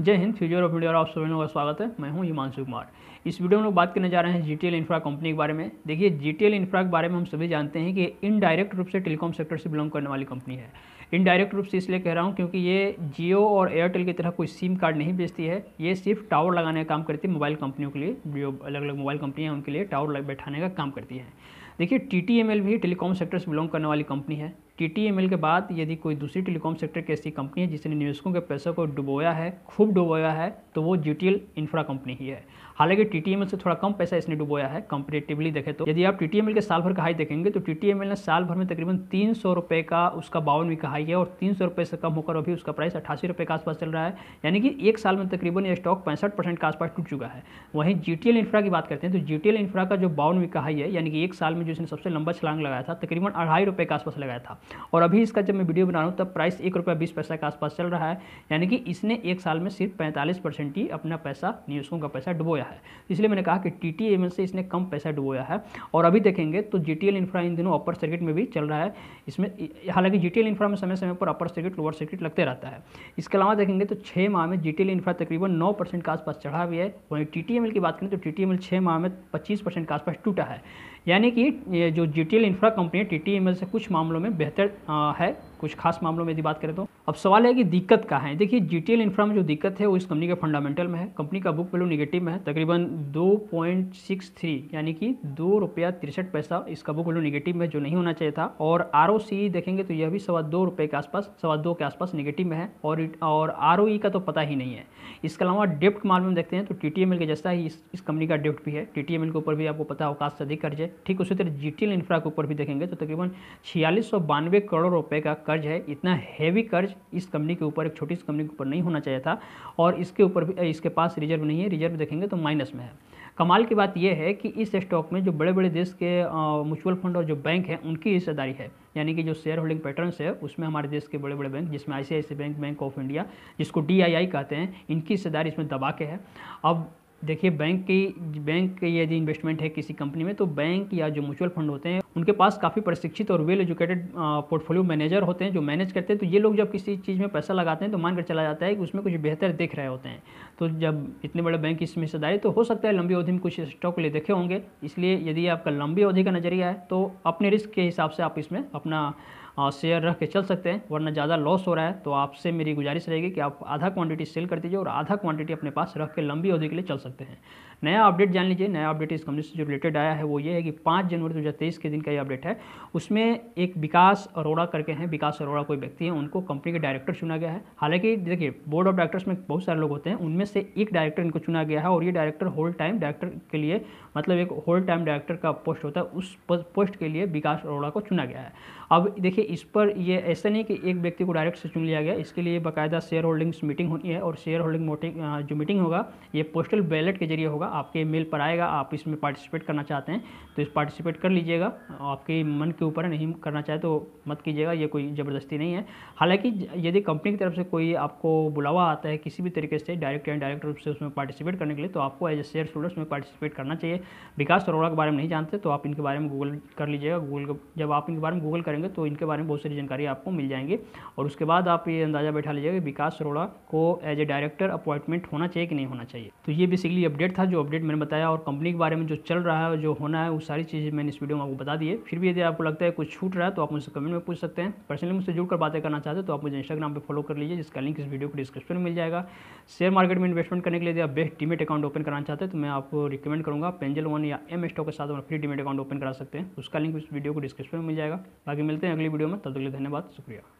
जय Hind future of video और आप सभी लोगों का स्वागत है मैं हूं हिमांशु कुमार इस वीडियो में लोग बात करने जा रहे हैं G T L infra company के बारे में देखिए जी टी एल इंफ्रा के बारे में हम सभी जानते हैं कि इनडायरेक्ट रूप से टेलीकॉम सेक्टर से बिलोंग करने वाली कंपनी है इनडायरेक्ट रूप से इसलिए कह रहा हूँ क्योंकि ये जियो और एयरटेल की तरह कोई सिम कार्ड नहीं बेचती है ये सिर्फ टावर लगाने का काम करती है मोबाइल कंपनियों के लिए जो अलग अलग मोबाइल कंपनियाँ उनके लिए टावर बैठाने का काम करती है देखिए टी टी एम एल भी टेलीकॉम सेक्टर से बिलोंग करने वाली कंपनी है टी टी एम एल के बाद यदि कोई दूसरी टेलीकॉम सेक्टर की ऐसी कंपनी है जिसने निवेशकों के पैसों को डुबोया है खूब डुबोया है तो वो G T L infra company ही है हालांकि टी टी एम एल से थोड़ा कम पैसा इसने डुबोया है कंपेरेटिवली देखें तो यदि आप टी टी एम एल के साल भर का हाई देखेंगे तो टी टी एम एल ने साल भर में तकरीबन तीन सौ रुपये का उसका बावन का हाई है और तीन सौ रुपये से कम होकर अभी उसका प्राइस अट्ठासी रुपये के आसपास चल रहा है यानी कि एक साल में तकरीबन यह स्टॉक पैंसठ परसेंट के आसपास टूट चुका है वहीं जी टी एल इंफ्रा की बात करते हैं तो जी टी एल इंफ्रा का जो बावनवीं का हाई है यानी कि एक साल में में इसने सबसे लंबा छलांग लगाया था तकरीबन अढ़ाई रुपये के आसपास लगाया था और अभी इसका जब मैं वीडियो बना रहा हूँ तब प्राइस एक रुपये बीस पैसा के आसपास चल रहा है यानी कि इसने एक साल में सिर्फ पैंतालीस परसेंट ही अपना पैसा निवेशकों का पैसा डुबोया है इसलिए मैंने कहा कि टी टी एम से इसने कम पैसा डुबोया है और अभी देखेंगे तो जी टी एल इंफ्रा इन दिनों अपर सर्किट में भी चल रहा है इसमें हालांकि जी टी एल इंफ्रा में समय समय पर अपर सर्किट लोअर सर्किट लगते रहता है इसके अलावा देखेंगे तो छः माह में जी टी एल इंफ्रा तकरीबन नौ परसेंट के आसपास चढ़ा हुआ है वहीं टी टी एम एल की बात करें तो टी टी एम एल छः माह में पच्चीस परसेंट के आसपास टूटा है यानी कि जो G T infra company T T से कुछ मामलों में बेहतर है कुछ खास मामलों में यदि बात करें तो अब सवाल है कि दिक्कत कहाँ है देखिए जी टी इंफ्रा में जो दिक्कत है वो इस कंपनी के फंडामेंटल में है कंपनी का बुक वैल्यू निगेटिव में है तकरीबन 2.63 यानी कि दो रुपया तिरसठ पैसा इसका बुक वैल्यू निगेटिव में जो नहीं होना चाहिए था और आर e देखेंगे तो यह भी सवा दो रुपये के आसपास सवा दो के आसपास निगेटिव में है और और आर e का तो पता ही नहीं है इसके अलावा डेप्ट माल में देखते हैं तो टी के जैसा ही इस, इस कंपनी का डेप्ट भी है टी के ऊपर भी आपको पता अवकाश से अधिक कर्ज है ठीक उसी तरह जी इंफ्रा के ऊपर भी देखेंगे तो तकरीबन छियालीस करोड़ रुपये का कर्ज है इतना हैवी कर्ज इस कंपनी के ऊपर एक छोटी सी कंपनी के ऊपर नहीं होना चाहिए था और इसके ऊपर भी इसके पास रिजर्व नहीं है रिजर्व देखेंगे तो माइनस में है कमाल की बात यह है कि इस स्टॉक में जो बड़े बड़े देश के म्यूचुअल फंड और जो बैंक हैं उनकी हिस्सेदारी है यानी कि जो शेयर होल्डिंग पैटर्न्स है उसमें हमारे देश के बड़े बड़े बैंक जिसमें I bank bank of India जिसको डी कहते हैं इनकी हिस्सेदारी इसमें दबा के है अब देखिए बैंक की बैंक की यदि इन्वेस्टमेंट है किसी कंपनी में तो बैंक या जो म्यूचुअल फंड होते हैं उनके पास काफ़ी प्रशिक्षित और वेल एजुकेटेड पोर्टफोलियो मैनेजर होते हैं जो मैनेज करते हैं तो ये लोग जब किसी चीज़ में पैसा लगाते हैं तो मानकर चला जाता है कि उसमें कुछ बेहतर देख रहे होते हैं तो जब इतने बड़े बैंक इसमें हिस्सेदारी तो हो सकता है लंबी अवधि में कुछ स्टॉक ले देखे होंगे इसलिए यदि आपका लंबी अवधि का नज़रिया है तो अपने रिस्क के हिसाब से आप इसमें अपना शेयर रख के चल सकते हैं वरना ज़्यादा लॉस हो रहा है तो आपसे मेरी गुजारिश रहेगी कि आप आधा क्वांटिटी सेल कर दीजिए और आधा क्वांटिटी अपने पास रख के लंबी अवधि के लिए चल सकते हैं नया अपडेट जान लीजिए नया अपडेट इस कंपनी से जो रिलेटेड आया है वो ये है कि पाँच जनवरी दो के दिन का ये अपडेट है उसमें एक विकास अरोड़ा करके हैं विकास अरोड़ा कोई व्यक्ति हैं उनको कंपनी के डायरेक्टर चुना गया है हालांकि देखिए बोर्ड ऑफ डायरेक्टर्स में बहुत सारे लोग होते हैं उनमें से एक डायरेक्टर इनको चुना गया है और ये डायरेक्टर होल टाइम डायरेक्टर के लिए मतलब एक होल टाइम डायरेक्टर का पोस्ट होता है उस पोस्ट के लिए विकास अरोड़ा को चुना गया है अब देखिए इस पर ये ऐसा नहीं कि एक व्यक्ति को डायरेक्ट से चुन लिया गया इसके लिए बाकायदा शेयर होल्डिंग्स मीटिंग होनी है और शेयर होल्डिंग जो मीटिंग होगा ये पोस्टल बैलेट के जरिए होगा आपके मेल पर आएगा आप इसमें पार्टिसिपेट करना चाहते हैं तो इस पार्टिसिपेट कर लीजिएगा आपके मन के ऊपर है नहीं करना चाहे तो मत कीजिएगा ये कोई ज़बरदस्ती नहीं है हालांकि यदि कंपनी की तरफ से कोई आपको बुलावा आता है किसी भी तरीके से डायरेक्ट या डायरेक्ट रूप से उसमें पार्टिसिपेट करने के लिए तो आपको एज ए शेयर होल्डर उसमें पार्टिसिपेट करना चाहिए विकास अरोड़ा के बारे में नहीं जानते तो आप इनके बारे में गूगल कर लीजिएगा गूगल जब आप इनके बारे में गूगल करेंगे तो इनके बारे में बहुत सारी जानकारी आपको मिल जाएंगी और उसके बाद आप ये अंदाज़ा बैठा लीजिएगा विकास अरोड़ा को एज ए डायरेक्टर अपॉइंटमेंट होना चाहिए कि नहीं होना चाहिए तो ये बेसिकली अपडेट था जो अपडेट मैंने बताया और कंपनी के बारे में जो चल रहा है जो होना है वो सारी चीज़ें मैंने इस वीडियो में आपको बता बता दिए फिर भी यदि आपको लगता है कुछ छूट रहा है तो आप मुझसे कमेंट में पूछ सकते हैं पर्सनली मुझसे जुड़कर बातें करना चाहते हैं तो आप मुझे इंस्टाग्राम पर फॉलो कर लीजिए जिसका लिंक इस वीडियो को डिस्क्रिप्शन में मिल जाएगा शेयर मार्केट में इन्वेस्टमेंट करने के लिए आप बेस्ट डीमेट अकाउंट ओपन कराना चाहते हैं तो मैं आपको रिकमेंड करूँगा पेंजल वन या एम स्टॉक के साथ हमारा फ्री डीमेट अकाउंट ओपन करा सकते हैं उसका लिंक इस वीडियो को डिस्क्रिप्शन में मिल जाएगा बाकी मिलते हैं अगली वीडियो में तब तक के लिए धन्यवाद शुक्रिया